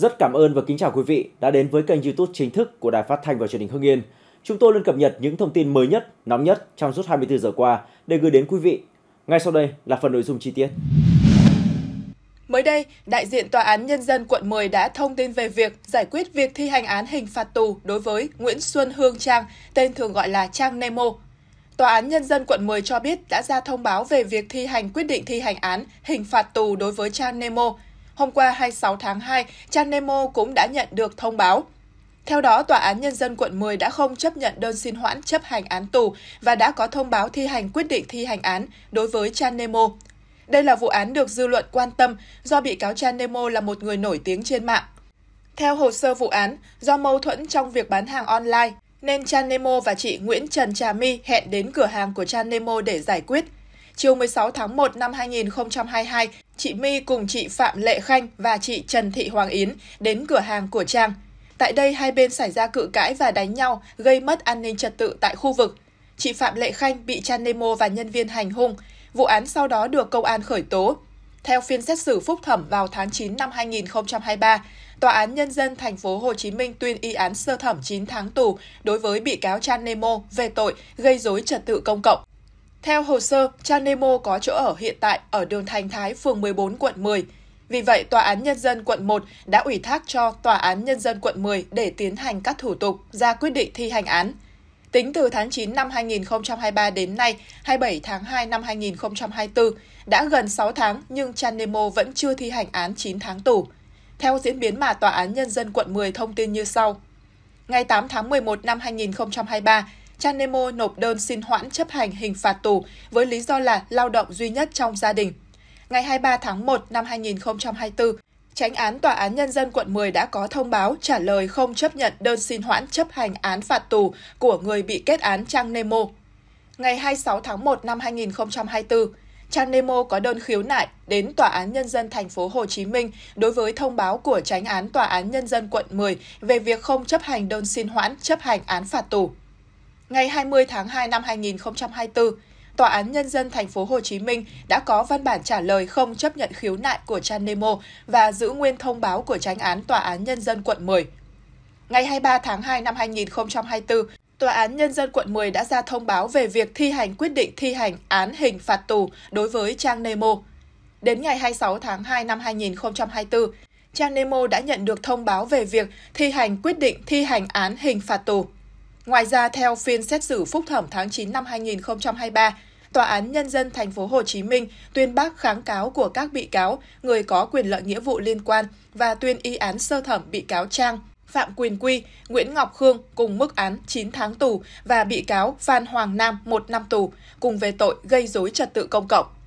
Rất cảm ơn và kính chào quý vị đã đến với kênh YouTube chính thức của Đài Phát thanh và Truyền hình Hưng Yên. Chúng tôi luôn cập nhật những thông tin mới nhất, nóng nhất trong suốt 24 giờ qua để gửi đến quý vị. Ngay sau đây là phần nội dung chi tiết. Mới đây, đại diện Tòa án Nhân dân quận 10 đã thông tin về việc giải quyết việc thi hành án hình phạt tù đối với Nguyễn Xuân Hương Trang, tên thường gọi là Trang Nemo. Tòa án Nhân dân quận 10 cho biết đã ra thông báo về việc thi hành quyết định thi hành án hình phạt tù đối với Trang Nemo, hôm qua 26 tháng 2, Nemo cũng đã nhận được thông báo. Theo đó, Tòa án Nhân dân quận 10 đã không chấp nhận đơn xin hoãn chấp hành án tù và đã có thông báo thi hành quyết định thi hành án đối với Nemo. Đây là vụ án được dư luận quan tâm do bị cáo Nemo là một người nổi tiếng trên mạng. Theo hồ sơ vụ án, do mâu thuẫn trong việc bán hàng online, nên Nemo và chị Nguyễn Trần Trà My hẹn đến cửa hàng của Nemo để giải quyết. Chiều 16 tháng 1 năm 2022, chị My cùng chị Phạm Lệ Khanh và chị Trần Thị Hoàng Yến đến cửa hàng của Trang. Tại đây, hai bên xảy ra cự cãi và đánh nhau, gây mất an ninh trật tự tại khu vực. Chị Phạm Lệ Khanh bị Trang Nemo và nhân viên hành hung. Vụ án sau đó được công an khởi tố. Theo phiên xét xử phúc thẩm vào tháng 9 năm 2023, Tòa án Nhân dân thành phố Hồ Chí Minh tuyên y án sơ thẩm 9 tháng tù đối với bị cáo Chan Nemo về tội gây dối trật tự công cộng. Theo hồ sơ, cha Nemo có chỗ ở hiện tại ở đường Thành Thái, phường 14, quận 10. Vì vậy, Tòa án Nhân dân quận 1 đã ủy thác cho Tòa án Nhân dân quận 10 để tiến hành các thủ tục, ra quyết định thi hành án. Tính từ tháng 9 năm 2023 đến nay, 27 tháng 2 năm 2024, đã gần 6 tháng nhưng Chan Nemo vẫn chưa thi hành án 9 tháng tù. Theo diễn biến mà Tòa án Nhân dân quận 10 thông tin như sau. Ngày 8 tháng 11 năm 2023, Nemo nộp đơn xin hoãn chấp hành hình phạt tù với lý do là lao động duy nhất trong gia đình. Ngày 23 tháng 1 năm 2024, Tránh án Tòa án Nhân dân quận 10 đã có thông báo trả lời không chấp nhận đơn xin hoãn chấp hành án phạt tù của người bị kết án Trang Nemo. Ngày 26 tháng 1 năm 2024, Trang Nemo có đơn khiếu nại đến Tòa án Nhân dân thành phố Hồ Chí Minh đối với thông báo của Tránh án Tòa án Nhân dân quận 10 về việc không chấp hành đơn xin hoãn chấp hành án phạt tù ngày 20 tháng 2 năm 2024, Tòa án Nhân dân Thành phố Hồ Chí Minh đã có văn bản trả lời không chấp nhận khiếu nại của Nemo và giữ nguyên thông báo của tránh án Tòa án Nhân dân quận 10. Ngày 23 tháng 2 năm 2024, Tòa án Nhân dân quận 10 đã ra thông báo về việc thi hành quyết định thi hành án hình phạt tù đối với Trang Nemo. Đến ngày 26 tháng 2 năm 2024, Trang Nemo đã nhận được thông báo về việc thi hành quyết định thi hành án hình phạt tù. Ngoài ra, theo phiên xét xử phúc thẩm tháng 9 năm 2023, Tòa án Nhân dân Thành phố Hồ Chí Minh tuyên bác kháng cáo của các bị cáo, người có quyền lợi nghĩa vụ liên quan và tuyên y án sơ thẩm bị cáo Trang, Phạm Quyền Quy, Nguyễn Ngọc Khương cùng mức án 9 tháng tù và bị cáo Phan Hoàng Nam 1 năm tù cùng về tội gây dối trật tự công cộng.